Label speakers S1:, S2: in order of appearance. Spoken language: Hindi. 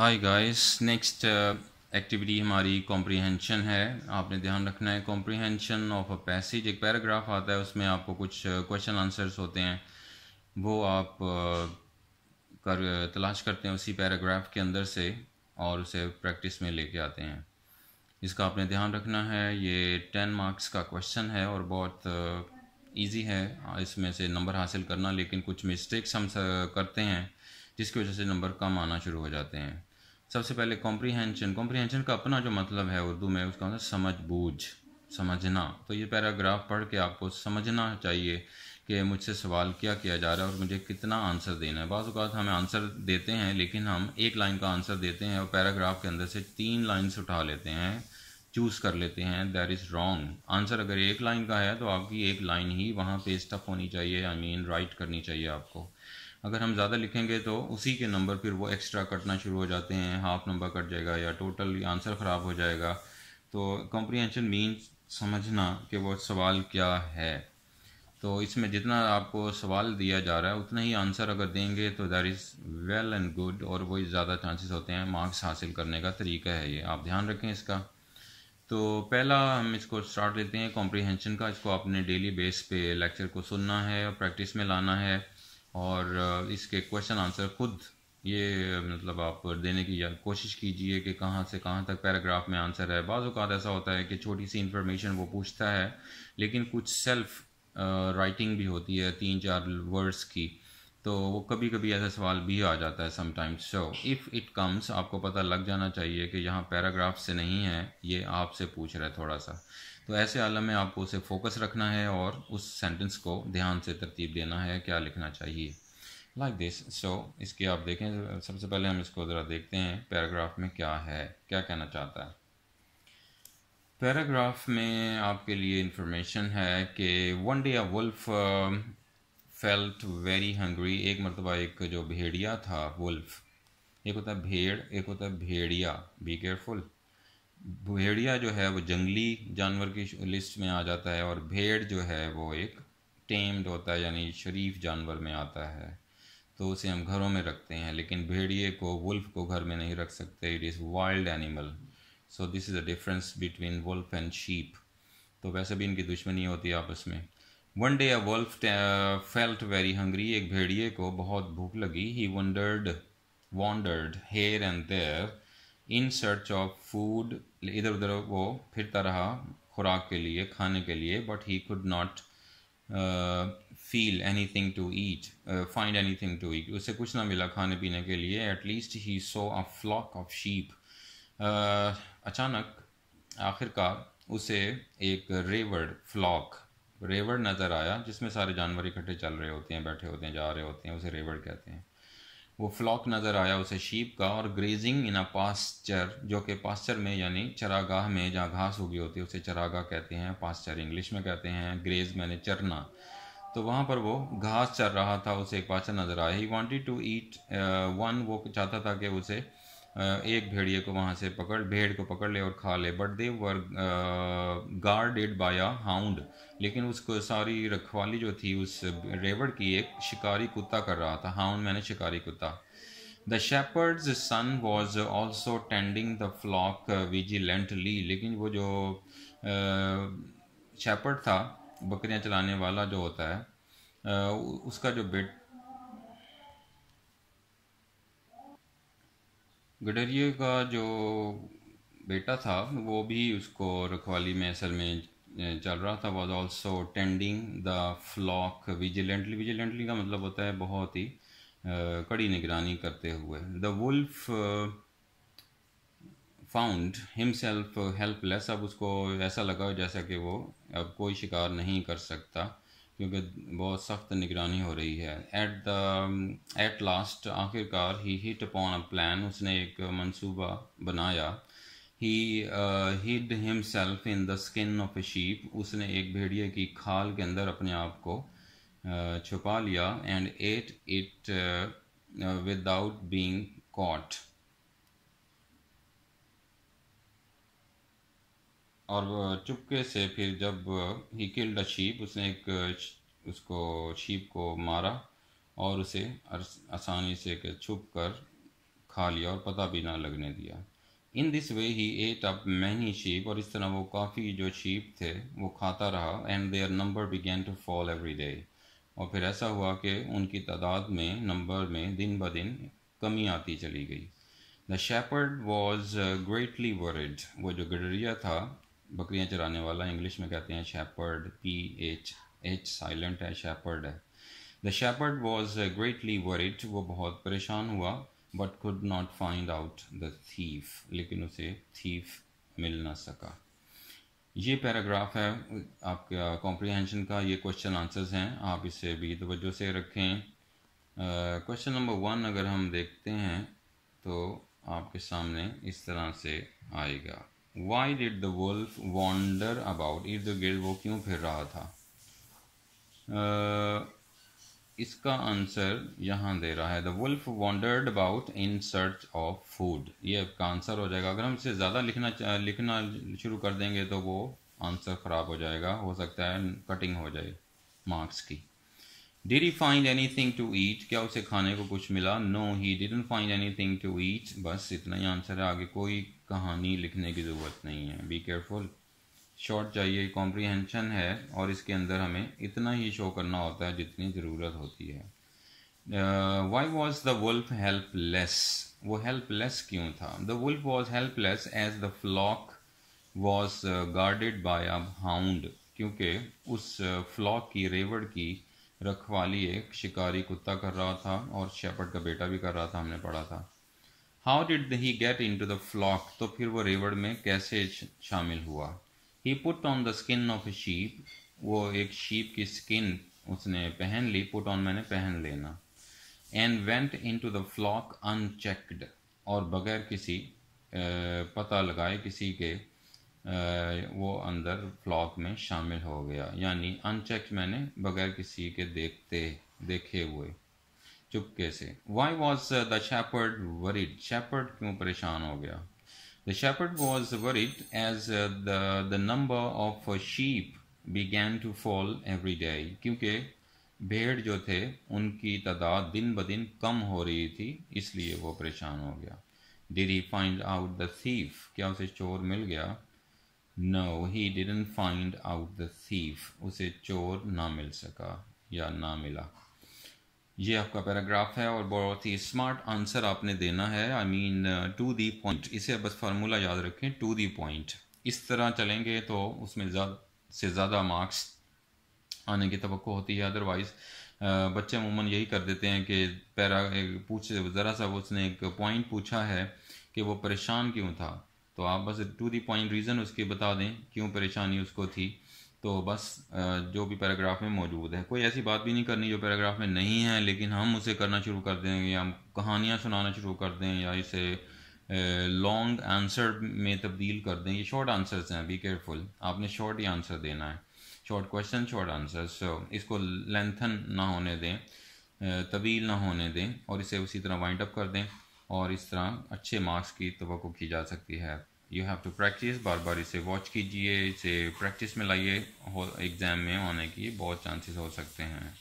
S1: आई गाइस नेक्स्ट एक्टिविटी हमारी कॉम्प्रीहेंशन है आपने ध्यान रखना है कॉम्प्रीहेंशन ऑफ अ पैसेज एक पैराग्राफ आता है उसमें आपको कुछ क्वेश्चन uh, आंसर्स होते हैं वो आप uh, कर तलाश करते हैं उसी पैराग्राफ के अंदर से और उसे प्रैक्टिस में लेके आते हैं इसका आपने ध्यान रखना है ये टेन मार्क्स का क्वेश्चन है और बहुत ईजी uh, है इसमें से नंबर हासिल करना लेकिन कुछ मिस्टेक्स हम करते हैं जिसकी वजह से नंबर कम आना शुरू हो जाते हैं सबसे पहले कॉम्प्रीहेंशन कॉम्प्रीहेंशन का अपना जो मतलब है उर्दू में उसका मतलब समझ बूझ समझना तो ये पैराग्राफ पढ़ के आपको समझना चाहिए कि मुझसे सवाल क्या किया जा रहा है और मुझे कितना आंसर देना है बाज़ अवत हमें आंसर देते हैं लेकिन हम एक लाइन का आंसर देते हैं और पैराग्राफ के अंदर से तीन लाइन्स उठा लेते हैं चूज़ कर लेते हैं दैर इज़ रॉन्ग आंसर अगर एक लाइन का है तो आपकी एक लाइन ही वहाँ पे अप होनी चाहिए आई मीन राइट करनी चाहिए आपको अगर हम ज़्यादा लिखेंगे तो उसी के नंबर फिर वो एक्स्ट्रा कटना शुरू हो जाते हैं हाफ नंबर कट जाएगा या टोटल आंसर ख़राब हो जाएगा तो कॉम्प्रीहेंशन मीन समझना कि वो सवाल क्या है तो इसमें जितना आपको सवाल दिया जा रहा है उतना ही आंसर अगर देंगे तो that is well and good और वही ज़्यादा चांसेस होते हैं मार्क्स हासिल करने का तरीका है ये आप ध्यान रखें इसका तो पहला हम इसको स्टार्ट लेते हैं कॉम्प्रीहेंशन का इसको आपने डेली बेस पे लेक्चर को सुनना है और प्रैक्टिस में लाना है और इसके क्वेश्चन आंसर खुद ये मतलब आप देने की कोशिश कीजिए कि कहाँ से कहाँ तक पैराग्राफ में आंसर है बाज़ात ऐसा होता है कि छोटी सी इन्फॉर्मेशन वो पूछता है लेकिन कुछ सेल्फ राइटिंग भी होती है तीन चार वर्ड्स की तो वो कभी कभी ऐसा सवाल भी आ जाता है sometimes so if it comes आपको पता लग जाना चाहिए कि यहाँ पैराग्राफ से नहीं है ये आपसे पूछ रहा है थोड़ा सा तो ऐसे आलम में आपको उसे फोकस रखना है और उस सेंटेंस को ध्यान से तरतीब देना है क्या लिखना चाहिए लाइक दिस सो इसके आप देखें सबसे पहले हम इसको ज़रा देखते हैं पैराग्राफ में क्या है क्या कहना चाहता है पैराग्राफ में आपके लिए इंफॉर्मेशन है कि one day a wolf felt very hungry एक मरतबा एक जो भेड़िया था वुल्फ एक होता है भेड़ एक होता है भेड़िया बी केयरफुल भेड़िया जो है वो जंगली जानवर की लिस्ट में आ जाता है और भेड़ जो है वो एक टेम्ड होता है यानी शरीफ जानवर में आता है तो उसे हम घरों में रखते हैं लेकिन भेड़िए को वुल्फ को घर में नहीं रख सकते it is wild animal so this is the difference between wolf and sheep तो वैसे भी इनकी दुश्मनी होती है आपस में one day a wolf felt very hungry एक भेड़िए को बहुत भूख लगी ही wandered wandered here and there in search of food इधर उधर वो फिरता रहा खुराक के लिए खाने के लिए but he could not feel anything to eat find anything to eat उसे कुछ ना मिला खाने पीने के लिए at least he saw a flock of sheep अचानक आखिरकार उसे एक रेवर्ड फ्लॉक रेवड़ नज़र आया जिसमें सारे जानवर इकट्ठे चल रहे होते हैं बैठे होते हैं जा रहे होते हैं उसे रेवड़ कहते हैं वो फ्लॉक नज़र आया उसे शीप का और ग्रेजिंग इन अ पास्चर जो कि पास्चर में यानी चरागाह में जहाँ घास उगी होती है उसे चरागाह कहते हैं पास्चर इंग्लिश में कहते हैं ग्रेज मैंने चरना तो वहाँ पर वो घास चर रहा था उसे एक पाचन नज़र आया he wanted to eat one वो चाहता था कि उसे एक भेड़िए को वहाँ से पकड़ भेड़ को पकड़ ले और खा ले but they were guarded by a hound लेकिन उसको सारी रखवाली जो थी उस रेवड़ की एक शिकारी कुत्ता कर रहा था हाउंड मैंने शिकारी कुत्ता the shepherd's son was also tending the flock vigilantly लेकिन वो जो शेपर्ड था बकरियाँ चलाने वाला जो होता है उसका जो बेट गडरिए का जो बेटा था वो भी उसको रखवाली में असल में चल रहा था was also tending the flock vigilantly vigilantly का मतलब होता है बहुत ही कड़ी निगरानी करते हुए the wolf found himself helpless अब उसको ऐसा लगा जैसा कि वो अब कोई शिकार नहीं कर सकता क्योंकि बहुत सख्त निगरानी हो रही है एट द एट लास्ट आखिरकार he hit upon a plan उसने एक मंसूबा बनाया he hid himself in the skin of a sheep उसने एक भेड़िए की खाल के अंदर अपने आप को uh, छुपा लिया and ate it without being caught और चुपके से फिर जब ही किल्ड अ शीप उसने एक उसको शीप को मारा और उसे आसानी से छुप कर खा लिया और पता भी ना लगने दिया in this way he ate up many sheep और इस तरह वो काफ़ी जो शीप थे वो खाता रहा and their number began to fall every day और फिर ऐसा हुआ कि उनकी तादाद में नंबर में दिन ब दिन कमी आती चली गई the shepherd was greatly worried वो जो गडरिया था बकरियां चराने वाला इंग्लिश में कहते हैं shepherd P H H silent है शेपर्ड है the shepherd was greatly worried वो बहुत परेशान हुआ but could not find out the thief लेकिन उसे थीफ मिल ना सका ये पैराग्राफ है आपका कॉम्प्रिहेंशन का ये क्वेश्चन आंसर्स हैं आप इसे भी तवज्जो से रखें क्वेश्चन नंबर वन अगर हम देखते हैं तो आपके सामने इस तरह से आएगा why did the wolf wander about इर्द गिर्द वो क्यों फिर रहा था इसका आंसर यहाँ दे रहा है the wolf wandered about in search of food ये आपका आंसर हो जाएगा अगर हम इसे ज़्यादा लिखना लिखना शुरू कर देंगे तो वो आंसर ख़राब हो जाएगा हो सकता है कटिंग हो जाए मार्क्स की did he find anything to eat क्या उसे खाने को कुछ मिला no he didn't find anything to eat बस इतना ही आंसर है आगे कोई कहानी लिखने की ज़रूरत नहीं है बी केयरफुल शॉर्ट चाहिए कॉम्प्रीहेंशन है और इसके अंदर हमें इतना ही शो करना होता है जितनी ज़रूरत होती है why was the wolf helpless वो हेल्पलेस क्यों था the wolf was helpless as the flock was guarded by a hound क्योंकि उस फ्लॉक uh, की रेवड़ की रखवाली एक शिकारी कुत्ता कर रहा था और शेपर्ड का बेटा भी कर रहा था हमने पढ़ा था how did he get into the flock तो फिर वो रेवड़ में कैसे शामिल हुआ he put on the skin of a sheep वो एक शीप की स्किन उसने पहन ली पुट ऑन मैंने पहन लेना and went into the flock unchecked और बगैर किसी पता लगाए किसी के वो अंदर फ्लॉक में शामिल हो गया यानी अनचेक मैंने बगैर किसी के देखते देखे हुए चुपके से why was the shepherd worried shepherd क्यों परेशान हो गया the shepherd was worried as the number of sheep began to fall every day क्योंकि भेड़ जो थे उनकी तादाद दिन ब दिन कम हो रही थी इसलिए वो परेशान हो गया did he find out the thief क्या उसे चोर मिल गया no he didn't find out the thief उसे चोर ना मिल सका या ना मिला ये आपका पैराग्राफ है और बहुत ही स्मार्ट आंसर आपने देना है I mean to the point इसे बस फार्मूला याद रखें टू दी पॉइंट इस तरह चलेंगे तो उसमें ज़्यादा से ज़्यादा मार्क्स आने की तो होती है अदरवाइज़ uh, बच्चे अमूमन यही कर देते हैं कि पैरा पूछ ज़रा सा उसने एक पॉइंट पूछा है कि वो परेशान क्यों था तो आप बस टू दी पॉइंट रीज़न उसकी बता दें क्यों परेशानी उसको थी तो बस जो भी पैराग्राफ में मौजूद है कोई ऐसी बात भी नहीं करनी जो पैराग्राफ में नहीं है लेकिन हम उसे करना शुरू कर दें या हम कहानियाँ सुनाना शुरू कर दें या इसे लॉन्ग आंसर में तब्दील कर दें ये शॉर्ट आंसर्स हैं बी केयरफुल आपने शॉर्ट ही आंसर देना है short question short answer so इसको लेंथन ना होने दें तवील ना होने दें और इसे उसी तरह वाइंड अप कर दें और इस तरह अच्छे मार्क्स की तो की जा सकती है यू हैव टू प्रैक्टिस बार बार इसे वॉच कीजिए इसे प्रैक्टिस में लाइए एग्ज़ाम में आने की बहुत चांसेस हो सकते हैं